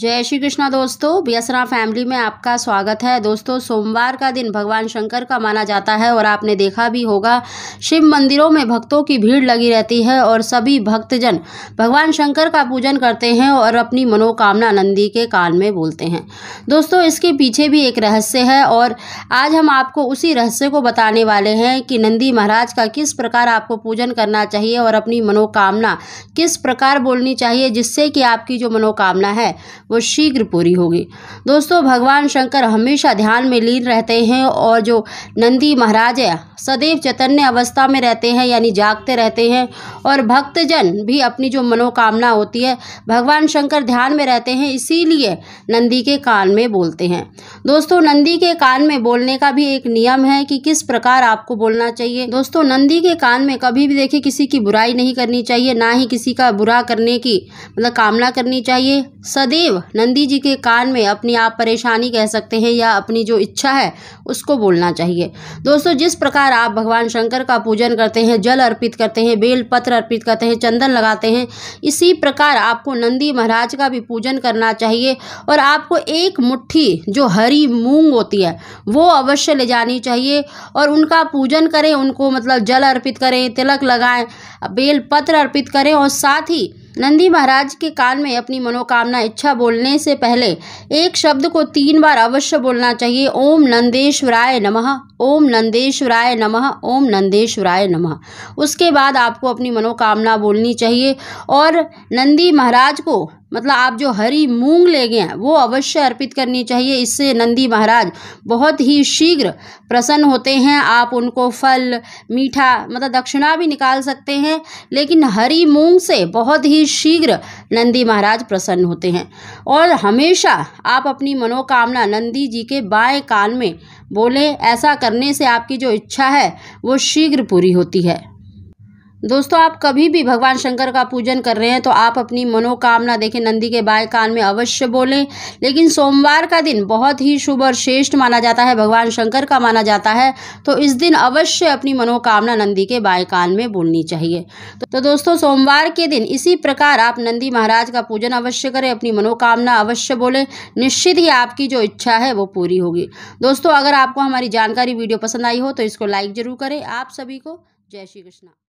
जय श्री कृष्णा दोस्तों बियसरा फैमिली में आपका स्वागत है दोस्तों सोमवार का दिन भगवान शंकर का माना जाता है और आपने देखा भी होगा शिव मंदिरों में भक्तों की भीड़ लगी रहती है और सभी भक्तजन भगवान शंकर का पूजन करते हैं और अपनी मनोकामना नंदी के कान में बोलते हैं दोस्तों इसके पीछे भी एक रहस्य है और आज हम आपको उसी रहस्य को बताने वाले हैं कि नंदी महाराज का किस प्रकार आपको पूजन करना चाहिए और अपनी मनोकामना किस प्रकार बोलनी चाहिए जिससे कि आपकी जो मनोकामना है वो शीघ्र पूरी होगी दोस्तों भगवान शंकर हमेशा ध्यान में लीन रहते हैं और जो नंदी महाराज है सदैव चैतन्य अवस्था में रहते हैं यानी जागते रहते हैं और भक्तजन भी अपनी जो मनोकामना होती है भगवान शंकर ध्यान में रहते हैं इसीलिए नंदी के कान में बोलते हैं दोस्तों नंदी के कान में बोलने का भी एक नियम है कि किस प्रकार आपको बोलना चाहिए दोस्तों नंदी के कान में कभी भी देखिए किसी की बुराई नहीं करनी चाहिए ना ही किसी का बुरा करने की मतलब कामना करनी चाहिए सदैव सदैव नंदी जी के कान में अपनी आप परेशानी कह सकते हैं या अपनी जो इच्छा है उसको बोलना चाहिए दोस्तों जिस प्रकार आप भगवान शंकर का पूजन करते हैं जल अर्पित करते हैं बेल पत्र अर्पित करते हैं चंदन लगाते हैं इसी प्रकार आपको नंदी महाराज का भी पूजन करना चाहिए और आपको एक मुट्ठी जो हरी मूंग होती है वो अवश्य ले जानी चाहिए और उनका पूजन करें उनको मतलब जल अर्पित करें तिलक लगाएं बेल पत्र अर्पित करें और साथ ही नंदी महाराज के कान में अपनी मनोकामना इच्छा बोलने से पहले एक शब्द को तीन बार अवश्य बोलना चाहिए ओम नंदेश्वराय नमः ओम नंदेश्वराय नमः ओम नंदेश्वराय नमः उसके बाद आपको अपनी मनोकामना बोलनी चाहिए और नंदी महाराज को मतलब आप जो हरी मूंग ले गए हैं वो अवश्य अर्पित करनी चाहिए इससे नंदी महाराज बहुत ही शीघ्र प्रसन्न होते हैं आप उनको फल मीठा मतलब दक्षिणा भी निकाल सकते हैं लेकिन हरी मूंग से बहुत ही शीघ्र नंदी महाराज प्रसन्न होते हैं और हमेशा आप अपनी मनोकामना नंदी जी के बाएं कान में बोले ऐसा करने से आपकी जो इच्छा है वो शीघ्र पूरी होती है दोस्तों आप कभी भी भगवान शंकर का पूजन कर रहे हैं तो आप अपनी मनोकामना देखें नंदी के बाएं कान में अवश्य बोलें लेकिन सोमवार का दिन बहुत ही शुभ और श्रेष्ठ माना जाता है भगवान शंकर का माना जाता है तो इस दिन अवश्य अपनी मनोकामना नंदी के बाएं कान में बोलनी चाहिए तो दोस्तों सोमवार के दिन इसी प्रकार आप नंदी महाराज का पूजन अवश्य करें अपनी मनोकामना अवश्य बोलें निश्चित ही आपकी जो इच्छा है वो पूरी होगी दोस्तों अगर आपको हमारी जानकारी वीडियो पसंद आई हो तो इसको लाइक ज़रूर करें आप सभी को जय श्री कृष्णा